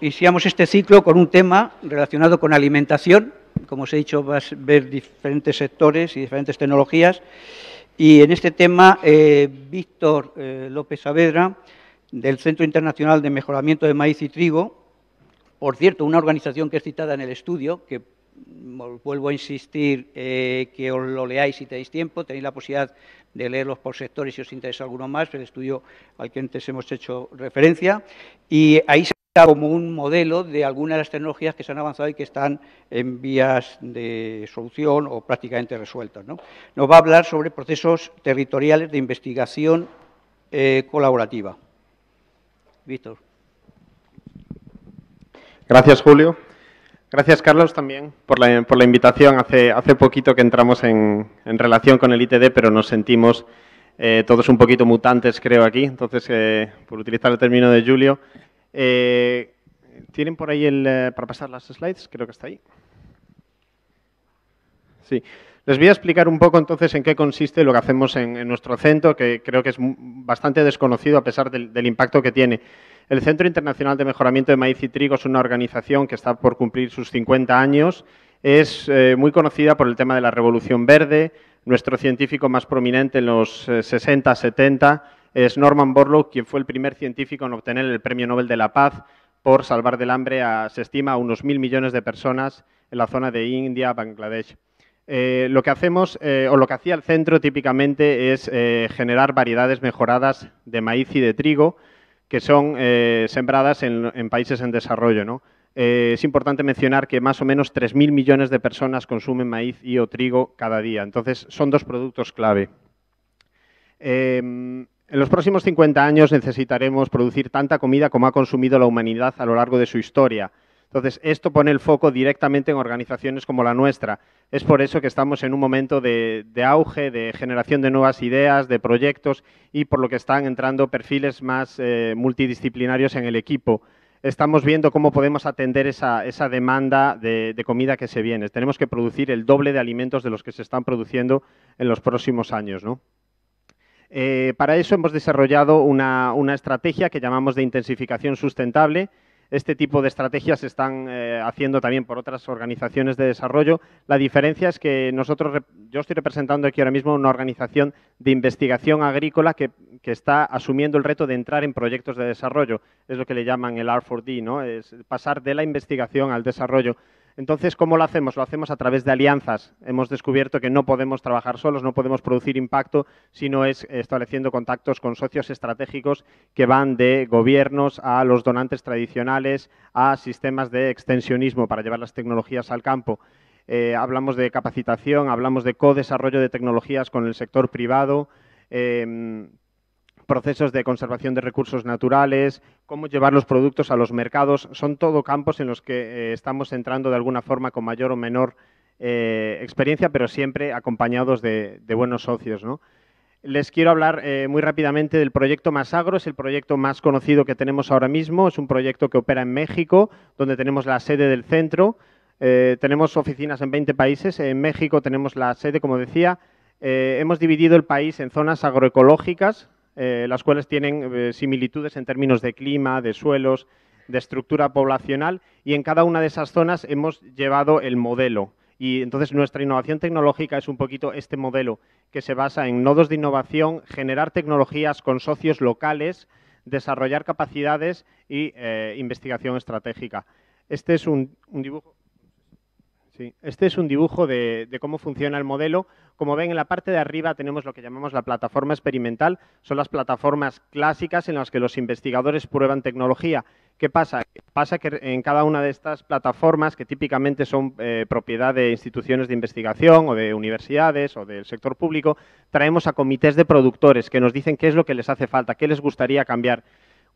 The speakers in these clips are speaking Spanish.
Iniciamos este ciclo con un tema relacionado con alimentación. Como os he dicho, vas a ver diferentes sectores y diferentes tecnologías. Y en este tema, eh, Víctor eh, López Saavedra, del Centro Internacional de Mejoramiento de Maíz y Trigo, por cierto, una organización que es citada en el estudio, que mm, vuelvo a insistir eh, que os lo leáis si tenéis tiempo, tenéis la posibilidad de leerlos por sectores si os interesa alguno más, el estudio al que antes hemos hecho referencia, y ahí se como un modelo de algunas de las tecnologías que se han avanzado y que están en vías de solución o prácticamente resueltas. Nos va a hablar sobre procesos territoriales de investigación eh, colaborativa. Víctor. Gracias, Julio. Gracias, Carlos, también por la, por la invitación. Hace, hace, poquito que entramos en, relación con el ITD, pero nos sentimos eh, todos un poquito mutantes, creo, aquí. Entonces, eh, por utilizar el término de Julio, eh, ¿Tienen por ahí el, eh, para pasar las slides? Creo que está ahí. Sí. Les voy a explicar un poco entonces en qué consiste lo que hacemos en, nuestro centro, que creo que es bastante desconocido a pesar del, impacto que tiene. El Centro Internacional de Mejoramiento de Maíz y Trigo es una organización que está por cumplir sus 50 años. Es eh, muy conocida por el tema de la revolución verde. Nuestro científico más prominente en los 60, 70 es Norman Borlaug, quien fue el primer científico en obtener el Premio Nobel de la Paz por salvar del hambre, a, se estima, a unos mil millones de personas en la zona de India, Bangladesh. Eh, lo que hacemos, eh, o lo que hacía el centro típicamente, es eh, generar variedades mejoradas de maíz y de trigo que son sembradas en, países en desarrollo. es importante mencionar que más o menos mil millones de personas consumen maíz y o trigo cada día. Entonces, son dos productos clave. Em, en los próximos 50 años necesitaremos producir tanta comida como ha consumido la humanidad a lo largo de su historia. Entonces, esto pone el foco directamente en organizaciones como la nuestra. Es por eso que estamos en un momento de, auge, de generación de nuevas ideas, de proyectos y por lo que están entrando perfiles más eh, multidisciplinarios en el equipo. Estamos viendo cómo podemos atender esa, demanda de, de comida que se viene. Tenemos que producir el doble de alimentos de los que se están produciendo en los próximos años. ¿no? Eh, para eso hemos desarrollado una, estrategia que llamamos de intensificación sustentable. Este tipo de estrategias se están eh, haciendo también por otras organizaciones de desarrollo. La diferencia es que nosotros, yo estoy representando aquí ahora mismo una organización de investigación agrícola que, que está asumiendo el reto de entrar en proyectos de desarrollo. Es lo que le llaman el R4D, ¿no? Es pasar de la investigación al desarrollo. Entonces, ¿cómo lo hacemos? Lo hacemos a través de alianzas. Hemos descubierto que no podemos trabajar solos, no podemos producir impacto, sino es estableciendo contactos con socios estratégicos que van de gobiernos a los donantes tradicionales, a sistemas de extensionismo para llevar las tecnologías al campo. Eh, hablamos de capacitación, hablamos de co-desarrollo de tecnologías con el sector privado. Eh, procesos de conservación de recursos naturales, cómo llevar los productos a los mercados, son todo campos en los que eh, estamos entrando de alguna forma con mayor o menor eh, experiencia, pero siempre acompañados de, buenos socios. Les quiero hablar eh, muy rápidamente del proyecto Más Agro. es el proyecto más conocido que tenemos ahora mismo, es un proyecto que opera en México, donde tenemos la sede del centro, tenemos oficinas en 20 países, en México tenemos la sede, como decía, hemos dividido el país en zonas agroecológicas, eh, las cuales tienen eh, similitudes en términos de clima, de suelos, de estructura poblacional y en cada una de esas zonas hemos llevado el modelo. Y entonces nuestra innovación tecnológica es un poquito este modelo que se basa en nodos de innovación, generar tecnologías con socios locales, desarrollar capacidades y eh, investigación estratégica. Este es un dibujo este es un dibujo de, cómo funciona el modelo. Como ven, en la parte de arriba tenemos lo que llamamos la plataforma experimental. Son las plataformas clásicas en las que los investigadores prueban tecnología. ¿Qué pasa? Pasa que en cada una de estas plataformas, que típicamente son eh, propiedad de instituciones de investigación o de universidades o del sector público, traemos a comités de productores que nos dicen qué es lo que les hace falta, qué les gustaría cambiar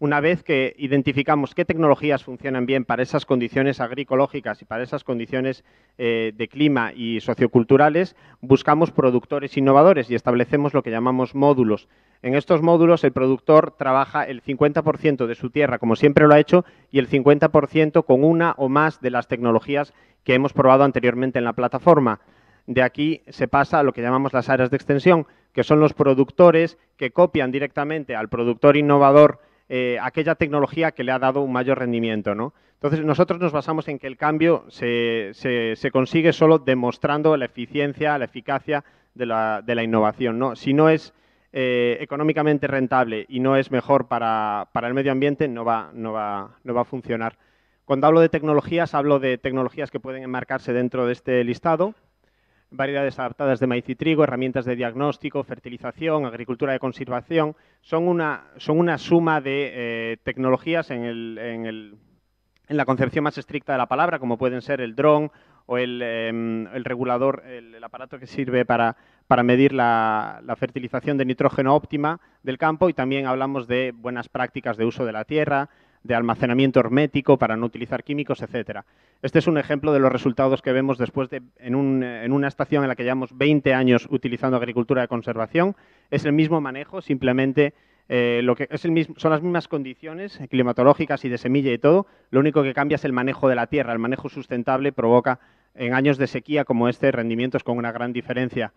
una vez que identificamos qué tecnologías funcionan bien para esas condiciones agroecológicas y para esas condiciones eh, de clima y socioculturales, buscamos productores innovadores y establecemos lo que llamamos módulos. En estos módulos el productor trabaja el 50% de su tierra, como siempre lo ha hecho, y el 50% con una o más de las tecnologías que hemos probado anteriormente en la plataforma. De aquí se pasa a lo que llamamos las áreas de extensión, que son los productores que copian directamente al productor innovador eh, aquella tecnología que le ha dado un mayor rendimiento. Entonces, nosotros nos basamos en que el cambio se, se, consigue solo demostrando la eficiencia, la eficacia de la, innovación. Si no es eh, económicamente rentable y no es mejor para, el medio ambiente, no va, no va a funcionar. Cuando hablo de tecnologías, hablo de tecnologías que pueden enmarcarse dentro de este listado, variedades adaptadas de maíz y trigo, herramientas de diagnóstico, fertilización, agricultura de conservación, son una, son una suma de eh, tecnologías en, la concepción más estricta de la palabra, como pueden ser el dron o el, em, regulador, el, aparato que sirve para, para medir la, la, fertilización de nitrógeno óptima del campo y también hablamos de buenas prácticas de uso de la tierra, de almacenamiento hermético para no utilizar químicos, etcétera. Este es un ejemplo de los resultados que vemos después de, en, eh, una estación en la que llevamos 20 años utilizando agricultura de conservación. Es el mismo manejo, simplemente eh, lo que son las mismas condiciones climatológicas y de semilla y todo, lo único que cambia es el manejo de la tierra. El manejo sustentable provoca en años de sequía como este rendimientos con una gran diferencia.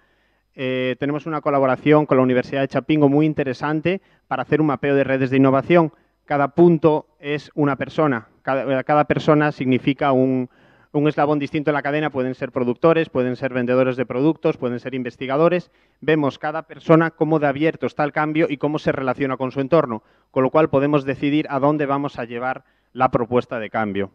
Eh, tenemos una colaboración con la Universidad de Chapingo muy interesante para hacer un mapeo de redes de innovación cada punto es una persona, cada, eh, persona significa un, eslabón distinto en la cadena, pueden ser productores, pueden ser vendedores de productos, pueden ser investigadores. Vemos cada persona cómo de abierto está el cambio y cómo se relaciona con su entorno, con lo cual podemos decidir a dónde vamos a llevar la propuesta de cambio.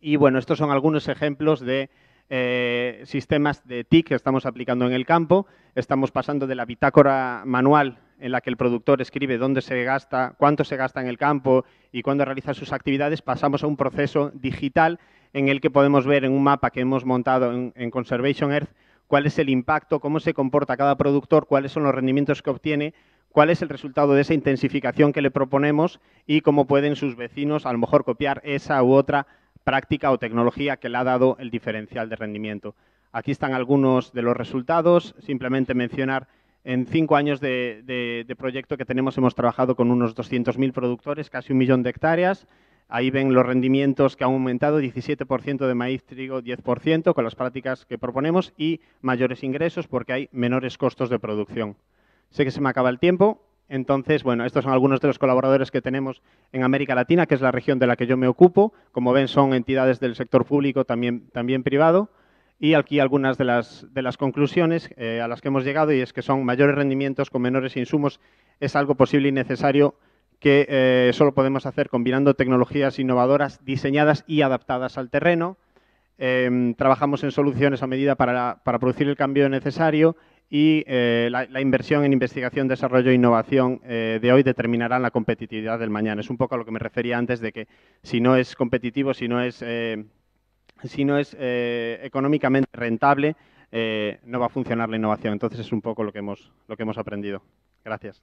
Y bueno, estos son algunos ejemplos de eh, sistemas de TIC que estamos aplicando en el campo. Estamos pasando de la bitácora manual en la que el productor escribe dónde se gasta, cuánto se gasta en el campo y cuándo realiza sus actividades, pasamos a un proceso digital en el que podemos ver en un mapa que hemos montado en, en Conservation Earth cuál es el impacto, cómo se comporta cada productor, cuáles son los rendimientos que obtiene, cuál es el resultado de esa intensificación que le proponemos y cómo pueden sus vecinos a lo mejor copiar esa u otra práctica o tecnología que le ha dado el diferencial de rendimiento. Aquí están algunos de los resultados, simplemente mencionar en cinco años de, proyecto que tenemos hemos trabajado con unos 200.000 productores, casi un millón de hectáreas. Ahí ven los rendimientos que han aumentado, 17% de maíz, trigo, 10%, con las prácticas que proponemos y mayores ingresos porque hay menores costos de producción. Sé que se me acaba el tiempo, entonces, bueno, estos son algunos de los colaboradores que tenemos en América Latina, que es la región de la que yo me ocupo. Como ven, son entidades del sector público, también, también privado. Y aquí algunas de las, de las conclusiones eh, a las que hemos llegado y es que son mayores rendimientos con menores insumos es algo posible y necesario que eh, solo podemos hacer combinando tecnologías innovadoras diseñadas y adaptadas al terreno. Em, trabajamos en soluciones a medida para, producir el cambio necesario y eh, la, inversión en investigación, desarrollo e innovación de hoy determinará la competitividad del mañana. Es un poco a lo que me refería antes de que si no es competitivo, si no es si no es eh, económicamente rentable, eh, no va a funcionar la innovación. Entonces es un poco lo que hemos, lo que hemos aprendido. Gracias.